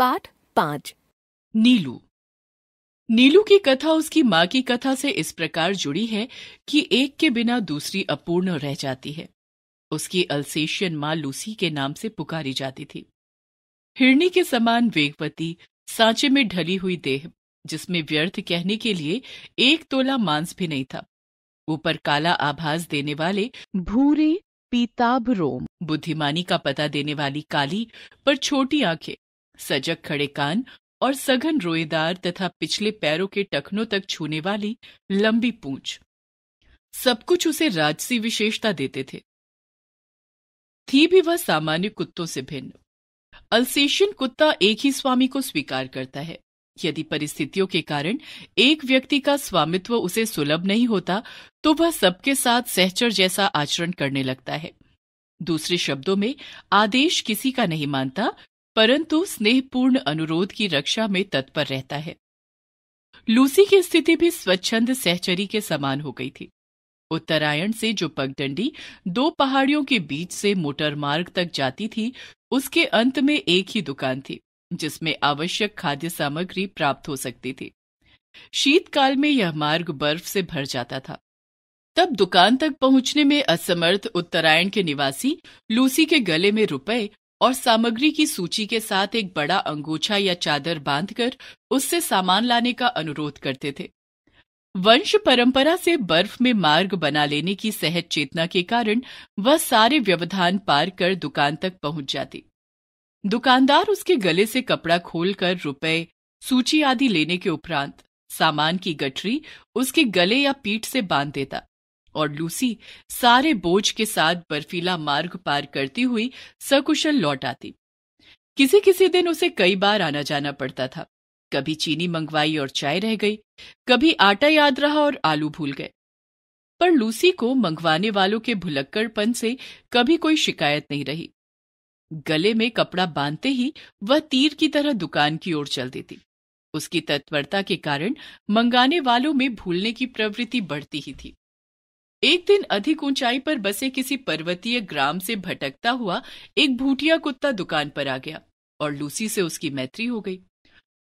पाठ पांच नीलू नीलू की कथा उसकी माँ की कथा से इस प्रकार जुड़ी है कि एक के बिना दूसरी अपूर्ण रह जाती है उसकी अल्सेशियन माँ लूसी के नाम से पुकारी जाती थी हिरणी के समान वेगवती सांचे में ढली हुई देह जिसमें व्यर्थ कहने के लिए एक तोला मांस भी नहीं था ऊपर काला आभास देने वाले भूरे पीताब रोम बुद्धिमानी का पता देने वाली काली पर छोटी आंखें सजग खड़े कान और सघन रोएदार तथा पिछले पैरों के टखनों तक छूने वाली लंबी पूंछ सब कुछ उसे राजसी विशेषता देते थे थी भी वह सामान्य कुत्तों से भिन्न अल्सेशियन कुत्ता एक ही स्वामी को स्वीकार करता है यदि परिस्थितियों के कारण एक व्यक्ति का स्वामित्व उसे सुलभ नहीं होता तो वह सबके साथ सहचर जैसा आचरण करने लगता है दूसरे शब्दों में आदेश किसी का नहीं मानता परंतु स्नेहपूर्ण अनुरोध की रक्षा में तत्पर रहता है लूसी की स्थिति भी स्वच्छंद सहचरी के समान हो गई थी उत्तरायण से जो पगडंडी दो पहाड़ियों के बीच से मोटर मार्ग तक जाती थी उसके अंत में एक ही दुकान थी जिसमें आवश्यक खाद्य सामग्री प्राप्त हो सकती थी शीतकाल में यह मार्ग बर्फ से भर जाता था तब दुकान तक पहुंचने में असमर्थ उत्तरायण के निवासी लूसी के गले में रुपए और सामग्री की सूची के साथ एक बड़ा अंगोछा या चादर बांधकर उससे सामान लाने का अनुरोध करते थे वंश परंपरा से बर्फ में मार्ग बना लेने की सहज चेतना के कारण वह सारे व्यवधान पार कर दुकान तक पहुंच जाती दुकानदार उसके गले से कपड़ा खोलकर रुपए सूची आदि लेने के उपरांत सामान की गठरी उसके गले या पीठ से बांध देता और लूसी सारे बोझ के साथ बर्फीला मार्ग पार करती हुई सकुशल लौट आती किसी किसी दिन उसे कई बार आना जाना पड़ता था कभी चीनी मंगवाई और चाय रह गई कभी आटा याद रहा और आलू भूल गए पर लूसी को मंगवाने वालों के भुलक्कड़पन से कभी कोई शिकायत नहीं रही गले में कपड़ा बांधते ही वह तीर की तरह दुकान की ओर चल देती उसकी तत्परता के कारण मंगाने वालों में भूलने की प्रवृत्ति बढ़ती ही थी एक दिन अधिक ऊंचाई पर बसे किसी पर्वतीय ग्राम से भटकता हुआ एक भूटिया कुत्ता दुकान पर आ गया और लूसी से उसकी मैत्री हो गई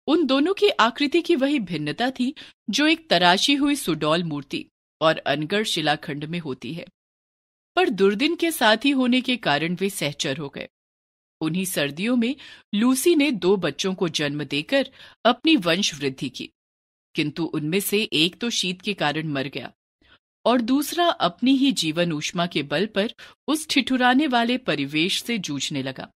उन दोनों की आकृति की वही भिन्नता थी जो एक तराशी हुई सुडौल मूर्ति और अनगढ़ शिलाखंड में होती है पर दुर्दिन के साथ ही होने के कारण वे सहचर हो गए उन्हीं सर्दियों में लूसी ने दो बच्चों को जन्म देकर अपनी वंश वृद्धि की किंतु उनमें से एक तो शीत के कारण मर गया और दूसरा अपनी ही जीवन ऊष्मा के बल पर उस ठिठुराने वाले परिवेश से जूझने लगा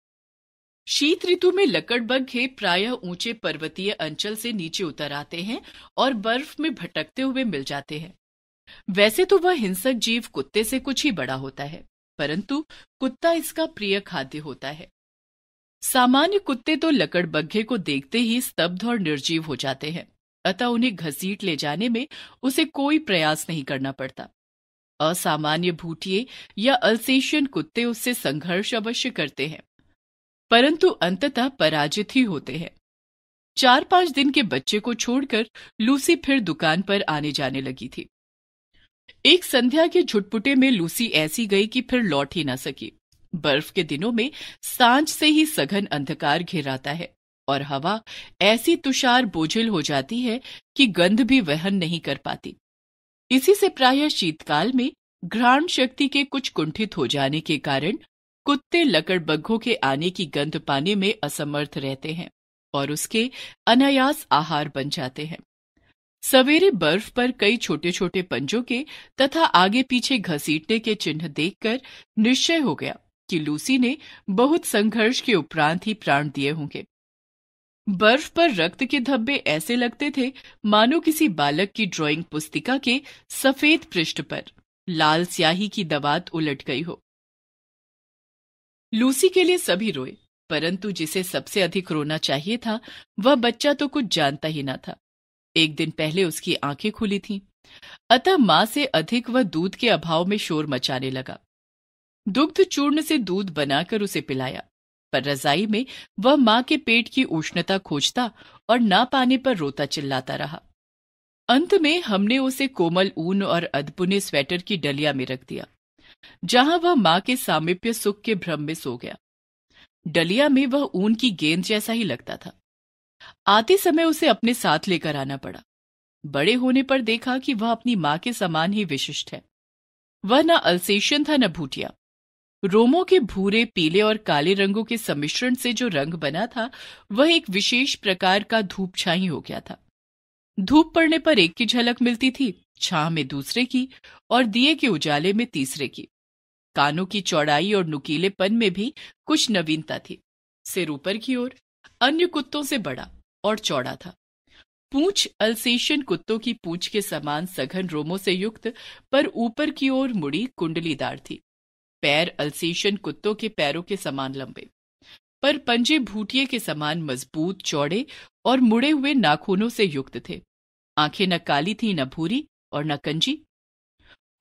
शीत ऋतु में लकड़बग्घे प्रायः ऊंचे पर्वतीय अंचल से नीचे उतर आते हैं और बर्फ में भटकते हुए मिल जाते हैं वैसे तो वह हिंसक जीव कुत्ते से कुछ ही बड़ा होता है परंतु कुत्ता इसका प्रिय खाद्य होता है सामान्य कुत्ते तो लकड़बग्घे को देखते ही स्तब्ध और निर्जीव हो जाते हैं अतः उन्हें घसीट ले जाने में उसे कोई प्रयास नहीं करना पड़ता असामान्य भूटिए या अल्सेशियन कुत्ते उससे संघर्ष अवश्य करते हैं परंतु अंततः पराजित ही होते हैं चार पांच दिन के बच्चे को छोड़कर लूसी फिर दुकान पर आने जाने लगी थी एक संध्या के झुटपुटे में लूसी ऐसी गई कि फिर लौट ही ना सकी बर्फ के दिनों में सांझ से ही सघन अंधकार घिराता है और हवा ऐसी तुषार बोझिल हो जाती है कि गंध भी वहन नहीं कर पाती इसी से प्रायः शीतकाल में घ्राण शक्ति के कुछ कुंठित हो जाने के कारण कुत्ते लकड़बग्घों के आने की गंध पाने में असमर्थ रहते हैं और उसके अनायास आहार बन जाते हैं सवेरे बर्फ पर कई छोटे छोटे पंजों के तथा आगे पीछे घसीटने के चिन्ह देखकर निश्चय हो गया कि लूसी ने बहुत संघर्ष के उपरांत ही प्राण दिए होंगे बर्फ पर रक्त के धब्बे ऐसे लगते थे मानो किसी बालक की ड्राइंग पुस्तिका के सफेद पृष्ठ पर लाल स्याही की दवात उलट गई हो लूसी के लिए सभी रोए परंतु जिसे सबसे अधिक रोना चाहिए था वह बच्चा तो कुछ जानता ही ना था एक दिन पहले उसकी आंखें खुली थीं अतः मां से अधिक वह दूध के अभाव में शोर मचाने लगा दुग्ध चूर्ण से दूध बनाकर उसे पिलाया पर रजाई में वह मां के पेट की उष्णता खोजता और ना पाने पर रोता चिल्लाता रहा अंत में हमने उसे कोमल ऊन और अदपुने स्वेटर की डलिया में रख दिया जहां वह मां के सामिप्य सुख के भ्रम में सो गया डलिया में वह ऊन की गेंद जैसा ही लगता था आते समय उसे अपने साथ लेकर आना पड़ा बड़े होने पर देखा कि वह अपनी मां के समान ही विशिष्ट है वह न अल्सेशन था न भूटिया रोमों के भूरे पीले और काले रंगों के सम्मिश्रण से जो रंग बना था वह एक विशेष प्रकार का धूप छाई हो गया था धूप पड़ने पर एक की झलक मिलती थी छा में दूसरे की और दिए के उजाले में तीसरे की कानों की चौड़ाई और नुकीलेपन में भी कुछ नवीनता थी सिर ऊपर की ओर अन्य कुत्तों से बड़ा और चौड़ा था पूछ अल्सेशियन कुत्तों की पूछ के समान सघन रोमों से युक्त पर ऊपर की ओर मुड़ी कुंडलीदार थी पैर अल्सेशन कुत्तों के पैरों के समान लंबे पर पंजे भूटिए के समान मजबूत चौड़े और मुड़े हुए नाखूनों से युक्त थे आंखें न काली थी न भूरी और न कंजी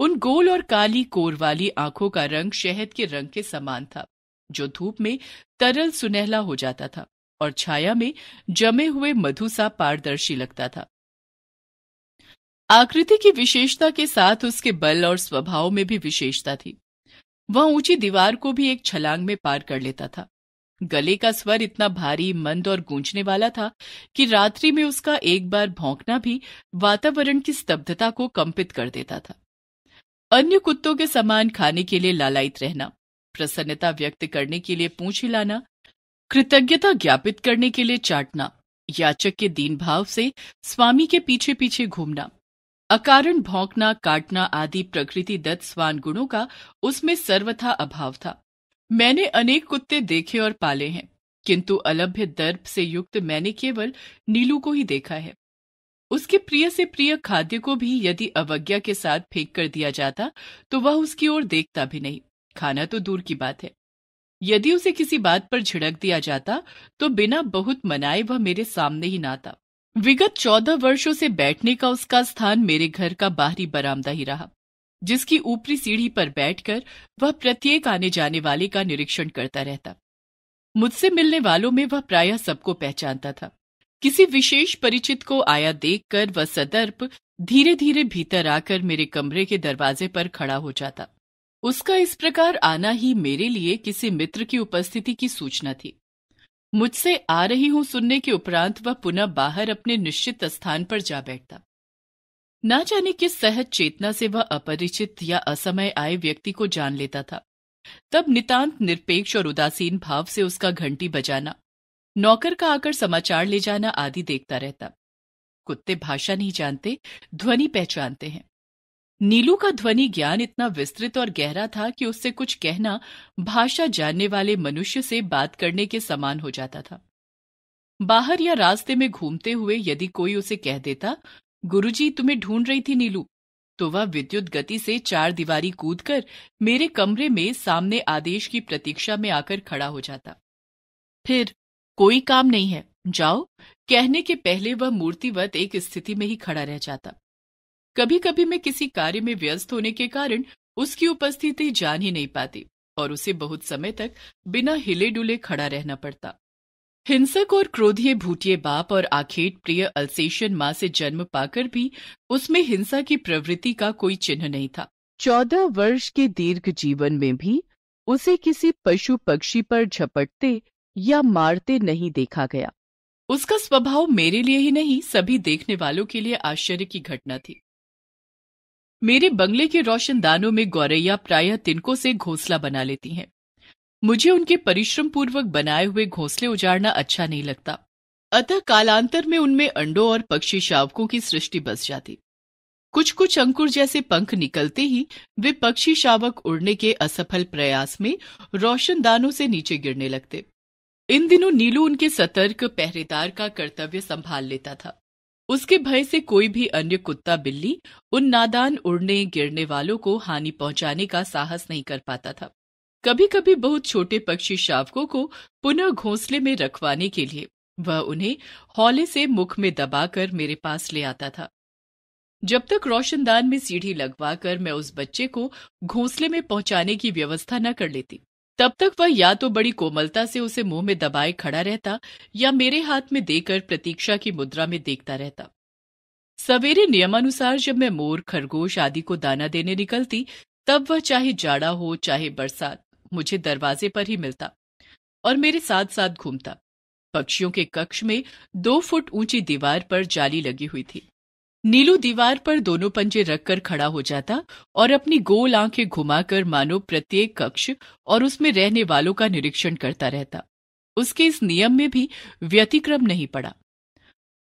उन गोल और काली कोर वाली आंखों का रंग शहद के रंग के समान था जो धूप में तरल सुनहला हो जाता था और छाया में जमे हुए मधु सा पारदर्शी लगता था आकृति की विशेषता के साथ उसके बल और स्वभाव में भी विशेषता थी वह ऊंची दीवार को भी एक छलांग में पार कर लेता था गले का स्वर इतना भारी मंद और गूंजने वाला था कि रात्रि में उसका एक बार भौंकना भी वातावरण की स्तब्धता को कंपित कर देता था अन्य कुत्तों के समान खाने के लिए लालायित रहना प्रसन्नता व्यक्त करने के लिए पूछ हिलाना कृतज्ञता ज्ञापित करने के लिए चाटना याचक के दीन भाव से स्वामी के पीछे पीछे घूमना अकारण भौंकना काटना आदि प्रकृति दत्त स्वान गुणों का उसमें सर्वथा अभाव था मैंने अनेक कुत्ते देखे और पाले हैं किंतु अलभ्य दर्प से युक्त मैंने केवल नीलू को ही देखा है उसके प्रिय से प्रिय खाद्य को भी यदि अवज्ञा के साथ फेंक कर दिया जाता तो वह उसकी ओर देखता भी नहीं खाना तो दूर की बात है यदि उसे किसी बात पर झिड़क दिया जाता तो बिना बहुत मनाए वह मेरे सामने ही ना आता विगत चौदह वर्षों से बैठने का उसका स्थान मेरे घर का बाहरी बरामदा ही रहा जिसकी ऊपरी सीढ़ी पर बैठकर वह प्रत्येक आने जाने वाले का निरीक्षण करता रहता मुझसे मिलने वालों में वह प्रायः सबको पहचानता था किसी विशेष परिचित को आया देखकर वह सदर्प धीरे धीरे भीतर आकर मेरे कमरे के दरवाजे पर खड़ा हो जाता उसका इस प्रकार आना ही मेरे लिए किसी मित्र की उपस्थिति की सूचना थी मुझसे आ रही हूं सुनने के उपरांत वह पुनः बाहर अपने निश्चित स्थान पर जा बैठता ना जाने किस सहज चेतना से वह अपरिचित या असमय आए व्यक्ति को जान लेता था तब नितांत निरपेक्ष और उदासीन भाव से उसका घंटी बजाना नौकर का आकर समाचार ले जाना आदि देखता रहता कुत्ते भाषा नहीं जानते ध्वनि पहचानते हैं नीलू का ध्वनि ज्ञान इतना विस्तृत और गहरा था कि उससे कुछ कहना भाषा जानने वाले मनुष्य से बात करने के समान हो जाता था बाहर या रास्ते में घूमते हुए यदि कोई उसे कह देता गुरुजी तुम्हें ढूंढ रही थी नीलू तो वह विद्युत गति से चार दीवारी कर मेरे कमरे में सामने आदेश की प्रतीक्षा में आकर खड़ा हो जाता फिर कोई काम नहीं है जाओ कहने के पहले वह मूर्तिवत एक स्थिति में ही खड़ा रह जाता कभी कभी मैं किसी कार्य में व्यस्त होने के कारण उसकी उपस्थिति जान ही नहीं पाती और उसे बहुत समय तक बिना हिले डुले खड़ा रहना पड़ता हिंसक और क्रोधीय भूटिए बाप और आखेट प्रिय अल्सेशन माँ से जन्म पाकर भी उसमें हिंसा की प्रवृत्ति का कोई चिन्ह नहीं था चौदह वर्ष के दीर्घ जीवन में भी उसे किसी पशु पक्षी पर झपटते या मारते नहीं देखा गया उसका स्वभाव मेरे लिए ही नहीं सभी देखने वालों के लिए आश्चर्य की घटना थी मेरे बंगले के रोशनदानों में गौरैया प्रायः तिनकों से घोंसला बना लेती हैं मुझे उनके परिश्रम पूर्वक बनाए हुए घोंसले उजाड़ना अच्छा नहीं लगता अतः कालांतर में उनमें अंडों और पक्षी शावकों की सृष्टि बस जाती कुछ कुछ अंकुर जैसे पंख निकलते ही वे पक्षी शावक उड़ने के असफल प्रयास में रोशनदानों से नीचे गिरने लगते इन दिनों नीलू उनके सतर्क पहरेदार का कर्तव्य संभाल लेता था उसके भय से कोई भी अन्य कुत्ता बिल्ली उन नादान उड़ने गिरने वालों को हानि पहुंचाने का साहस नहीं कर पाता था कभी कभी बहुत छोटे पक्षी शावकों को पुनः घोंसले में रखवाने के लिए वह उन्हें हौले से मुख में दबाकर मेरे पास ले आता था जब तक रोशनदान में सीढ़ी लगवाकर मैं उस बच्चे को घोंसले में पहुंचाने की व्यवस्था न कर लेती तब तक वह या तो बड़ी कोमलता से उसे मुंह में दबाए खड़ा रहता या मेरे हाथ में देकर प्रतीक्षा की मुद्रा में देखता रहता सवेरे नियमानुसार जब मैं मोर खरगोश आदि को दाना देने निकलती तब वह चाहे जाड़ा हो चाहे बरसात मुझे दरवाजे पर ही मिलता और मेरे साथ साथ घूमता पक्षियों के कक्ष में दो फुट ऊंची दीवार पर जाली लगी हुई थी नीलू दीवार पर दोनों पंजे रखकर खड़ा हो जाता और अपनी गोल आंखें घुमाकर मानो प्रत्येक कक्ष और उसमें रहने वालों का निरीक्षण करता रहता उसके इस नियम में भी व्यतिक्रम नहीं पड़ा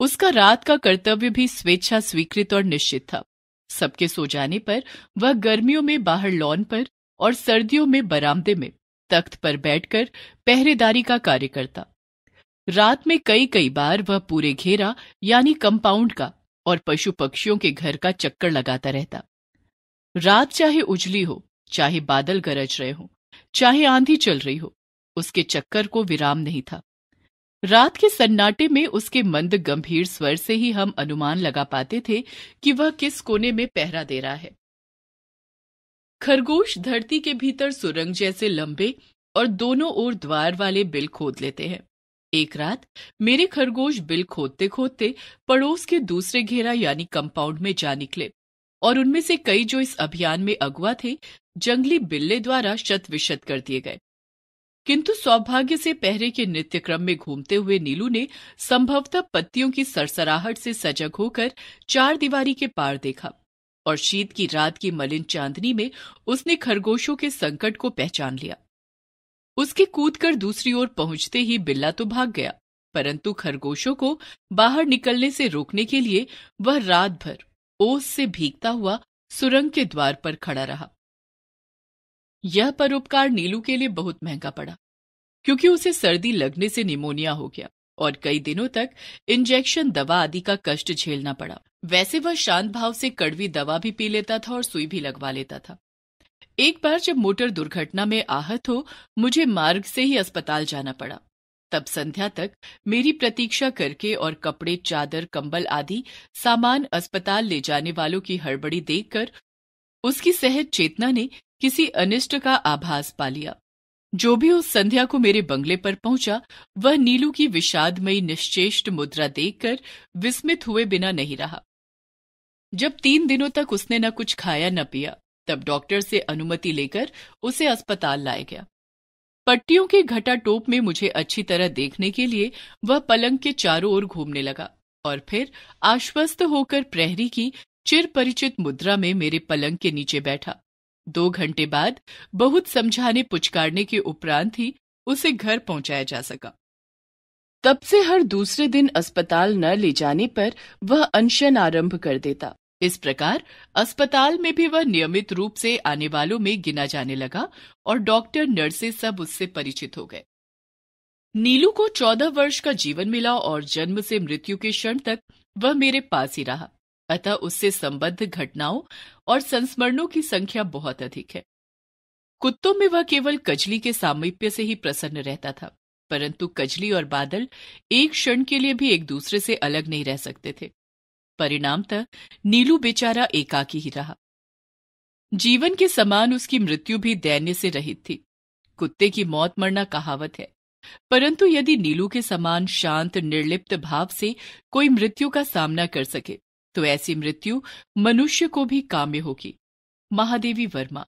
उसका रात का कर्तव्य भी स्वेच्छा स्वीकृत और निश्चित था सबके सो जाने पर वह गर्मियों में बाहर लॉन पर और सर्दियों में बरामदे में तख्त पर बैठकर पहरेदारी का कार्य करता रात में कई कई बार वह पूरे घेरा यानी कंपाउंड का और पशु पक्षियों के घर का चक्कर लगाता रहता रात चाहे उजली हो चाहे बादल गरज रहे हो चाहे आंधी चल रही हो उसके चक्कर को विराम नहीं था रात के सन्नाटे में उसके मंद गंभीर स्वर से ही हम अनुमान लगा पाते थे कि वह किस कोने में पहरा दे रहा है खरगोश धरती के भीतर सुरंग जैसे लंबे और दोनों ओर द्वार वाले बिल खोद लेते हैं एक रात मेरे खरगोश बिल खोदते खोदते पड़ोस के दूसरे घेरा यानी कंपाउंड में जा निकले और उनमें से कई जो इस अभियान में अगुआ थे जंगली बिल्ले द्वारा शत विशत कर दिए गए किंतु सौभाग्य से पहरे के नित्य क्रम में घूमते हुए नीलू ने संभवतः पत्तियों की सरसराहट से सजग होकर चार दीवारी के पार देखा और शीत की रात की मलिन चांदनी में उसने खरगोशों के संकट को पहचान लिया उसके कूदकर दूसरी ओर पहुंचते ही बिल्ला तो भाग गया परंतु खरगोशों को बाहर निकलने से रोकने के लिए वह रात भर ओस से भीगता हुआ सुरंग के द्वार पर खड़ा रहा यह परोपकार नीलू के लिए बहुत महंगा पड़ा क्योंकि उसे सर्दी लगने से निमोनिया हो गया और कई दिनों तक इंजेक्शन दवा आदि का कष्ट झेलना पड़ा वैसे वह शांत भाव से कड़वी दवा भी पी लेता था और सुई भी लगवा लेता था एक बार जब मोटर दुर्घटना में आहत हो मुझे मार्ग से ही अस्पताल जाना पड़ा तब संध्या तक मेरी प्रतीक्षा करके और कपड़े चादर कंबल आदि सामान अस्पताल ले जाने वालों की हड़बड़ी देखकर उसकी सहज चेतना ने किसी अनिष्ट का आभास पा लिया जो भी उस संध्या को मेरे बंगले पर पहुंचा वह नीलू की विषादमयी निश्चेष्ट मुद्रा देखकर विस्मित हुए बिना नहीं रहा जब तीन दिनों तक उसने न कुछ खाया न पिया तब डॉक्टर से अनुमति लेकर उसे अस्पताल लाया गया पट्टियों के घटा टोप में मुझे अच्छी तरह देखने के लिए वह पलंग के चारों ओर घूमने लगा और फिर आश्वस्त होकर प्रहरी की चिर परिचित मुद्रा में मेरे पलंग के नीचे बैठा दो घंटे बाद बहुत समझाने पुचकारने के उपरांत ही उसे घर पहुंचाया जा सका तब से हर दूसरे दिन अस्पताल न ले जाने पर वह अनशन आरंभ कर देता इस प्रकार अस्पताल में भी वह नियमित रूप से आने वालों में गिना जाने लगा और डॉक्टर नर्सेस सब उससे परिचित हो गए नीलू को चौदह वर्ष का जीवन मिला और जन्म से मृत्यु के क्षण तक वह मेरे पास ही रहा अतः उससे संबद्ध घटनाओं और संस्मरणों की संख्या बहुत अधिक है कुत्तों में वह केवल कजली के सामीप्य से ही प्रसन्न रहता था परंतु कजली और बादल एक क्षण के लिए भी एक दूसरे से अलग नहीं रह सकते थे परिणामत नीलू बेचारा एकाकी ही रहा जीवन के समान उसकी मृत्यु भी दैन्य से रहित थी कुत्ते की मौत मरना कहावत है परंतु यदि नीलू के समान शांत निर्लिप्त भाव से कोई मृत्यु का सामना कर सके तो ऐसी मृत्यु मनुष्य को भी काम्य होगी महादेवी वर्मा